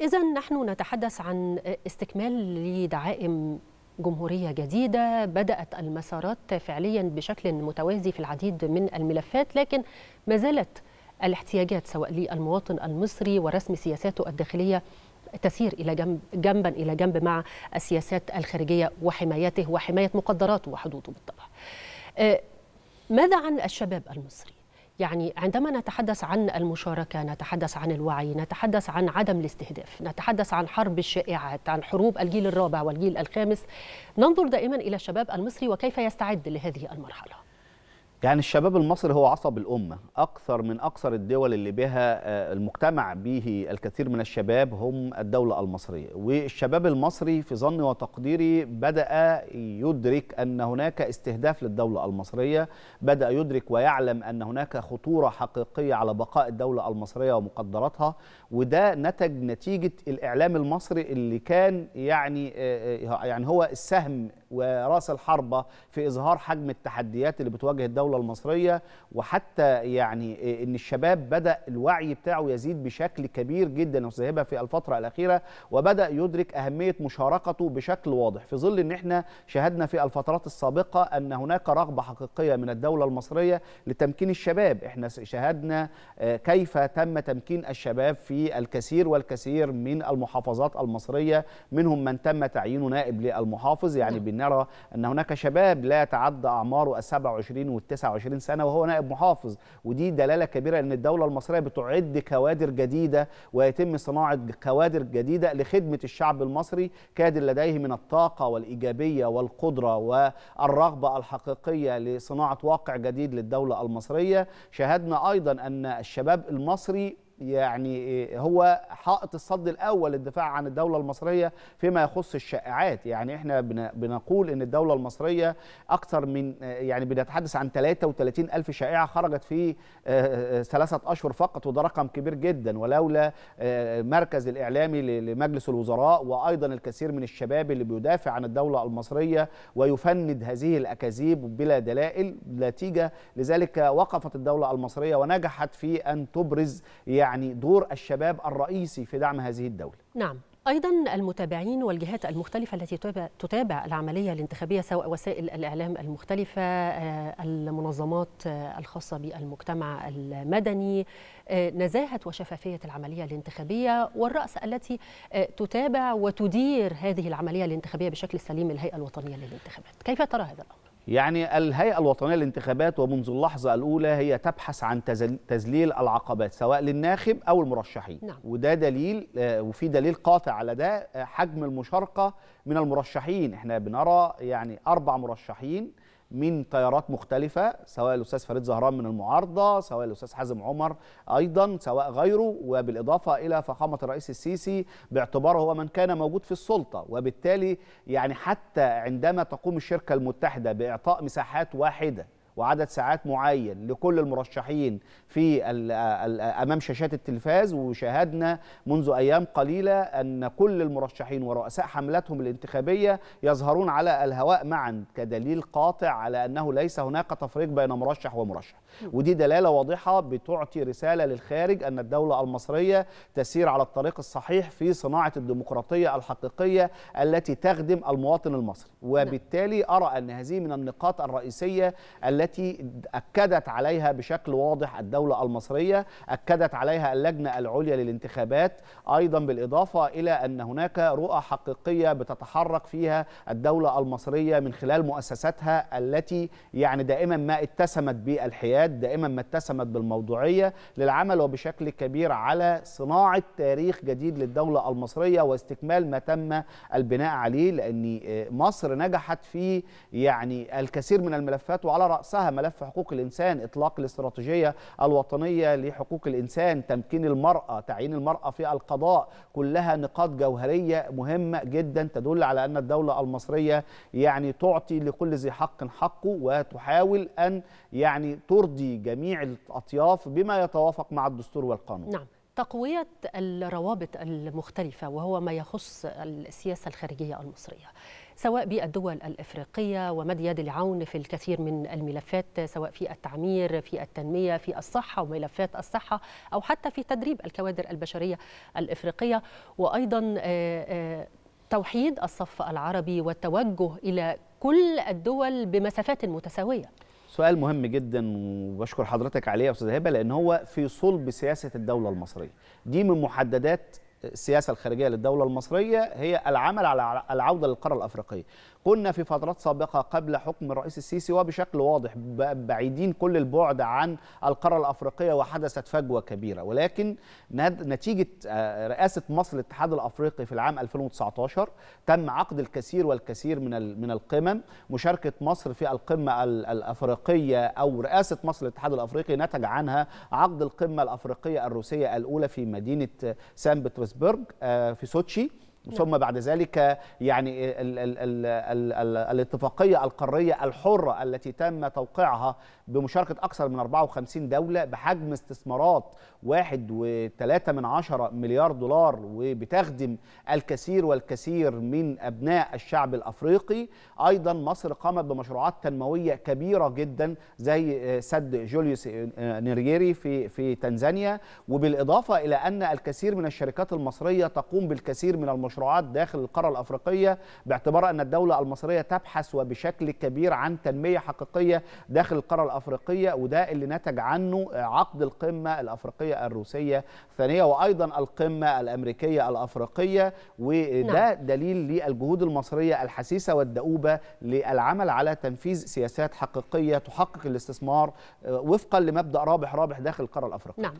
إذا نحن نتحدث عن استكمال لدعائم جمهورية جديدة بدأت المسارات فعليا بشكل متوازي في العديد من الملفات لكن ما زالت الاحتياجات سواء للمواطن المصري ورسم سياساته الداخلية تسير إلى جنب جنبا إلى جنب مع السياسات الخارجية وحمايته وحماية مقدراته وحدوده بالطبع آه، ماذا عن الشباب المصري؟ يعني عندما نتحدث عن المشاركة نتحدث عن الوعي نتحدث عن عدم الاستهداف نتحدث عن حرب الشائعات عن حروب الجيل الرابع والجيل الخامس ننظر دائما إلى الشباب المصري وكيف يستعد لهذه المرحلة يعني الشباب المصري هو عصب الأمة أكثر من أكثر الدول اللي بها آه، المجتمع به الكثير من الشباب هم الدولة المصرية والشباب المصري في ظني وتقديري بدأ يدرك أن هناك استهداف للدولة المصرية بدأ يدرك ويعلم أن هناك خطورة حقيقية على بقاء الدولة المصرية ومقدراتها وده نتج نتيجة الإعلام المصري اللي كان يعني آه، آه، يعني هو السهم وراس الحربة في إظهار حجم التحديات اللي بتواجه الدولة الدولة المصرية وحتى يعني ان الشباب بدأ الوعي بتاعه يزيد بشكل كبير جدا يا في الفترة الأخيرة وبدأ يدرك أهمية مشاركته بشكل واضح في ظل ان احنا شاهدنا في الفترات السابقة أن هناك رغبة حقيقية من الدولة المصرية لتمكين الشباب احنا شاهدنا آه، كيف تم تمكين الشباب في الكثير والكثير من المحافظات المصرية منهم من تم تعيينه نائب للمحافظ يعني نعم. بنرى أن هناك شباب لا يتعدى أعماره السبع و وال 29 سنه وهو نائب محافظ ودي دلاله كبيره ان الدوله المصريه بتعد كوادر جديده ويتم صناعه كوادر جديده لخدمه الشعب المصري كاد لديه من الطاقه والايجابيه والقدره والرغبه الحقيقيه لصناعه واقع جديد للدوله المصريه شاهدنا ايضا ان الشباب المصري يعني هو حائط الصد الاول للدفاع عن الدوله المصريه فيما يخص الشائعات يعني احنا بنقول ان الدوله المصريه اكثر من يعني بنتحدث عن 33 الف شائعه خرجت في آه، آه، ثلاثه اشهر فقط وده رقم كبير جدا ولولا آه، مركز الاعلامي لمجلس الوزراء وايضا الكثير من الشباب اللي بيدافع عن الدوله المصريه ويفند هذه الاكاذيب بلا دلائل نتيجه لذلك وقفت الدوله المصريه ونجحت في ان تبرز يعني يعني دور الشباب الرئيسي في دعم هذه الدولة نعم أيضا المتابعين والجهات المختلفة التي تتابع العملية الانتخابية سواء وسائل الإعلام المختلفة آه، المنظمات آه، الخاصة بالمجتمع المدني آه، نزاهة وشفافية العملية الانتخابية والرأس التي تتابع وتدير هذه العملية الانتخابية بشكل سليم الهيئة الوطنية للانتخابات كيف ترى هذا الأمر؟ يعني الهيئة الوطنية للانتخابات ومنذ اللحظة الأولى هي تبحث عن تذليل العقبات سواء للناخب أو المرشحين نعم. وده دليل آه، وفي دليل قاطع على ده آه، حجم المشاركة من المرشحين احنا بنرى يعني أربع مرشحين من تيارات مختلفة سواء الأستاذ فريد زهران من المعارضة سواء الأستاذ حازم عمر أيضا سواء غيره وبالإضافة إلى فخامة الرئيس السيسي باعتباره هو من كان موجود في السلطة وبالتالي يعني حتى عندما تقوم الشركة المتحدة بإعطاء مساحات واحدة وعدد ساعات معين لكل المرشحين في امام شاشات التلفاز وشاهدنا منذ ايام قليله ان كل المرشحين ورؤساء حملاتهم الانتخابيه يظهرون على الهواء معا كدليل قاطع على انه ليس هناك تفريق بين مرشح ومرشح ودي دلاله واضحه بتعطي رساله للخارج ان الدوله المصريه تسير على الطريق الصحيح في صناعه الديمقراطيه الحقيقيه التي تخدم المواطن المصري وبالتالي ارى ان هذه من النقاط الرئيسيه التي التي أكدت عليها بشكل واضح الدولة المصرية أكدت عليها اللجنة العليا للانتخابات أيضا بالإضافة إلى أن هناك رؤى حقيقية بتتحرك فيها الدولة المصرية من خلال مؤسساتها التي يعني دائما ما اتسمت بالحياد دائما ما اتسمت بالموضوعية للعمل وبشكل كبير على صناعة تاريخ جديد للدولة المصرية واستكمال ما تم البناء عليه لأن مصر نجحت في يعني الكثير من الملفات وعلى رأسها نفسها ملف حقوق الإنسان إطلاق الاستراتيجية الوطنية لحقوق الإنسان تمكين المرأة تعيين المرأة في القضاء كلها نقاط جوهرية مهمة جدا تدل على أن الدولة المصرية يعني تعطي لكل ذي حق حقه وتحاول أن يعني ترضي جميع الأطياف بما يتوافق مع الدستور والقانون نعم. تقوية الروابط المختلفة وهو ما يخص السياسة الخارجية المصرية سواء بالدول الافريقيه ومد يد العون في الكثير من الملفات سواء في التعمير في التنميه في الصحه وملفات الصحه او حتى في تدريب الكوادر البشريه الافريقيه وايضا آه، آه، توحيد الصف العربي والتوجه الى كل الدول بمسافات متساويه سؤال مهم جدا وبشكر حضرتك عليه يا استاذ هبه لان هو في صلب سياسه الدوله المصريه دي من محددات السياسه الخارجيه للدوله المصريه هي العمل على العوده للقاره الافريقيه. كنا في فترات سابقه قبل حكم الرئيس السيسي وبشكل واضح بعيدين كل البعد عن القاره الافريقيه وحدثت فجوه كبيره ولكن نتيجه آه، رئاسه مصر للاتحاد الافريقي في العام 2019 تم عقد الكثير والكثير من من القمم، مشاركه مصر في القمه الافريقيه او رئاسه مصر للاتحاد الافريقي نتج عنها عقد القمه الافريقيه الروسيه الاولى في مدينه سان بطرس بيترسبرج آه، في سوتشي ثم بعد ذلك يعني ال ال ال الـ الـ الاتفاقية القارية الحرة التي تم توقيعها بمشاركة أكثر من 54 دولة بحجم استثمارات 1.3 من عشرة مليار دولار وبتخدم الكثير والكثير من أبناء الشعب الأفريقي أيضا مصر قامت بمشروعات تنموية كبيرة جدا زي آه، سد جوليوس آه، نيريري في في تنزانيا وبالإضافة إلى أن الكثير من الشركات المصرية تقوم بالكثير من المشروعات مشروعات داخل القارة الأفريقية باعتبار أن الدولة المصرية تبحث وبشكل كبير عن تنمية حقيقية داخل القارة الأفريقية وده اللي نتج عنه عقد القمة الأفريقية الروسية الثانية وأيضا القمة الأمريكية الأفريقية وده نعم. دليل للجهود المصرية الحسيسة والدؤوبة للعمل على تنفيذ سياسات حقيقية تحقق الاستثمار آه، وفقا لمبدأ رابح رابح داخل القارة الأفريقية نعم.